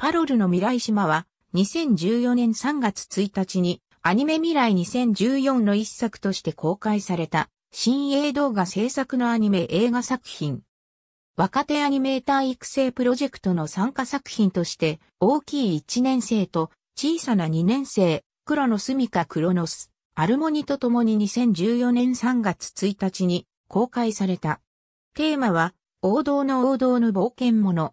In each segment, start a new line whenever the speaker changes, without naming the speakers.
パロルの未来島は、2014年3月1日に、アニメ未来2014の一作として公開された、新映動画制作のアニメ映画作品。若手アニメーター育成プロジェクトの参加作品として、大きい1年生と小さな2年生、黒の住みか黒のロアルモニと共に2014年3月1日に公開された。テーマは、王道の王道の冒険者。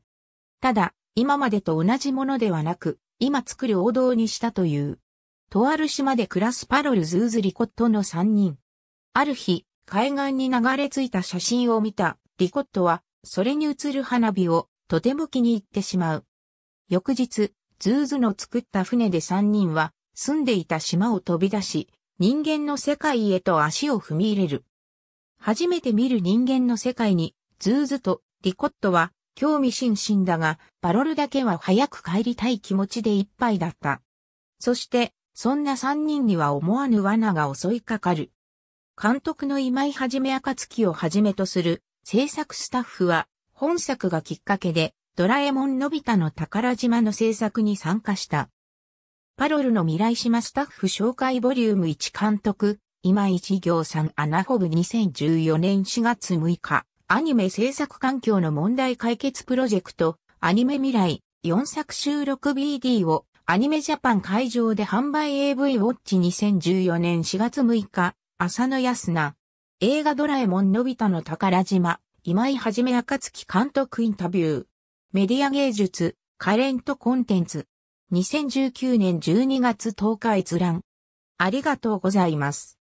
ただ、今までと同じものではなく、今作る王道にしたという。とある島で暮らすパロル・ズーズ・リコットの3人。ある日、海岸に流れ着いた写真を見たリコットは、それに映る花火をとても気に入ってしまう。翌日、ズーズの作った船で3人は、住んでいた島を飛び出し、人間の世界へと足を踏み入れる。初めて見る人間の世界に、ズーズとリコットは興味津々だが、パロルだけは早く帰りたい気持ちでいっぱいだった。そして、そんな三人には思わぬ罠が襲いかかる。監督の今井はじめ暁をはじめとする制作スタッフは、本作がきっかけで、ドラえもんのび太の宝島の制作に参加した。パロルの未来島スタッフ紹介ボリューム1監督、今井一行さんアナホブ2014年4月6日。アニメ制作環境の問題解決プロジェクト、アニメ未来、4作収録 BD を、アニメジャパン会場で販売 AV ウォッチ2014年4月6日、浅野安菜。映画ドラえもんのび太の宝島、今井はじめ赤月監督インタビュー。メディア芸術、カレントコンテンツ。2019年12月10日閲覧。ありがとうございます。